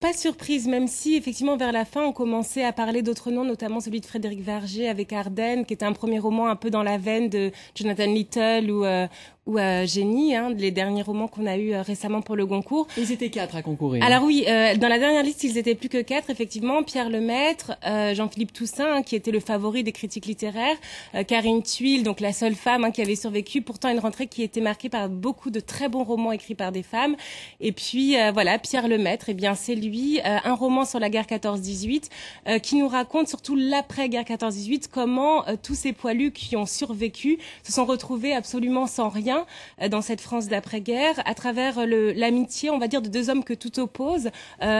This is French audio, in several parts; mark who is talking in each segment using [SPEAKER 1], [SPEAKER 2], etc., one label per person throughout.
[SPEAKER 1] Pas surprise, même si effectivement vers la fin on commençait à parler d'autres noms, notamment celui de Frédéric Verger avec Arden, qui était un premier roman un peu dans la veine de Jonathan Little ou, euh, ou à Génie, hein, les derniers romans qu'on a eu euh, récemment pour le Goncourt. Ils étaient quatre à concourir. Hein. Alors oui, euh, dans la dernière liste, ils étaient plus que quatre, effectivement. Pierre Lemaître, euh, Jean-Philippe Toussaint, hein, qui était le favori des critiques littéraires, euh, Karine Tuile, donc la seule femme hein, qui avait survécu, pourtant une rentrée qui était marquée par beaucoup de très bons romans écrits par des femmes. Et puis euh, voilà, Pierre Lemaître, et eh bien c'est lui, un roman sur la guerre 14-18, qui nous raconte surtout l'après-guerre 14-18, comment tous ces poilus qui ont survécu se sont retrouvés absolument sans rien euh, dans cette France d'après-guerre, à travers euh, l'amitié, on va dire, de deux hommes que tout oppose, euh,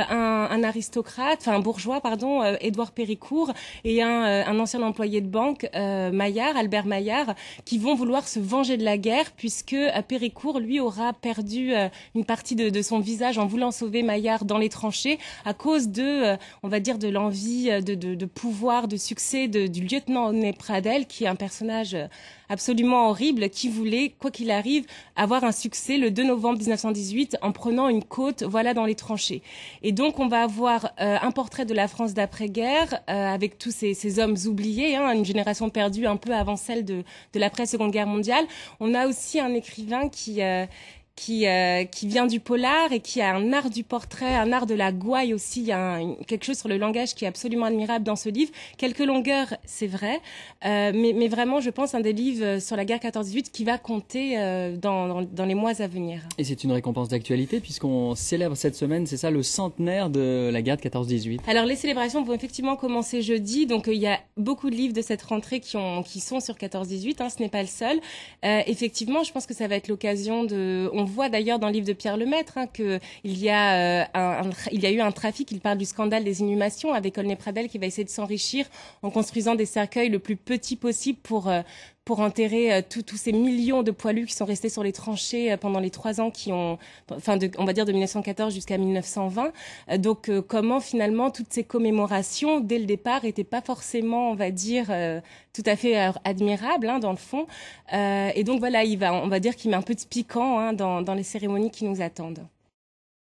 [SPEAKER 1] un, un, aristocrate, enfin un bourgeois, pardon, Édouard Péricourt, et un, un, ancien employé de banque, Maillard, Albert Maillard, qui vont vouloir se venger de la guerre, puisque Péricourt, lui, aura perdu une partie de, de, son visage en voulant sauver Maillard dans les tranchées, à cause de, on va dire, de l'envie de, de, de, pouvoir, de succès du lieutenant Nepradel, Pradel, qui est un personnage absolument horrible, qui voulait, quoi qu'il il arrive à avoir un succès le 2 novembre 1918 en prenant une côte, voilà, dans les tranchées. Et donc, on va avoir euh, un portrait de la France d'après-guerre euh, avec tous ces, hommes oubliés, hein, une génération perdue un peu avant celle de, l'après-seconde guerre mondiale. On a aussi un écrivain qui... Euh, qui, euh, qui vient du polar et qui a un art du portrait, un art de la gouaille aussi. Il y a quelque chose sur le langage qui est absolument admirable dans ce livre. Quelques longueurs, c'est vrai, euh, mais, mais, vraiment, je pense, un des livres euh, sur la guerre 14-18 qui va compter euh, dans, dans, les mois à venir.
[SPEAKER 2] Et c'est une récompense d'actualité puisqu'on célèbre cette semaine, c'est ça, le centenaire de la guerre 14-18.
[SPEAKER 1] Alors, les célébrations vont effectivement commencer jeudi, donc il y a beaucoup de livres de cette rentrée qui, ont, qui sont sur 14-18, hein, ce n'est pas le seul. effectivement, je pense que ça va être l'occasion de... On voit d'ailleurs dans le livre de Pierre Lemaitre hein, qu'il y, a, euh, y a eu un trafic, il parle du scandale des inhumations avec Olney Pradel qui va essayer de s'enrichir en construisant des cercueils le plus petit possible pour, euh, pour enterrer euh, tous ces millions de poilus qui sont restés sur les tranchées euh, pendant les trois ans qui ont, enfin, de, on va dire de 1914 jusqu'à 1920. Euh, donc, comment finalement toutes ces commémorations dès le départ n'étaient pas forcément, on va dire, tout à fait admirables hein, dans le fond. et donc voilà, il va, on va dire qu'il met un peu de piquant hein, dans les cérémonies qui nous attendent.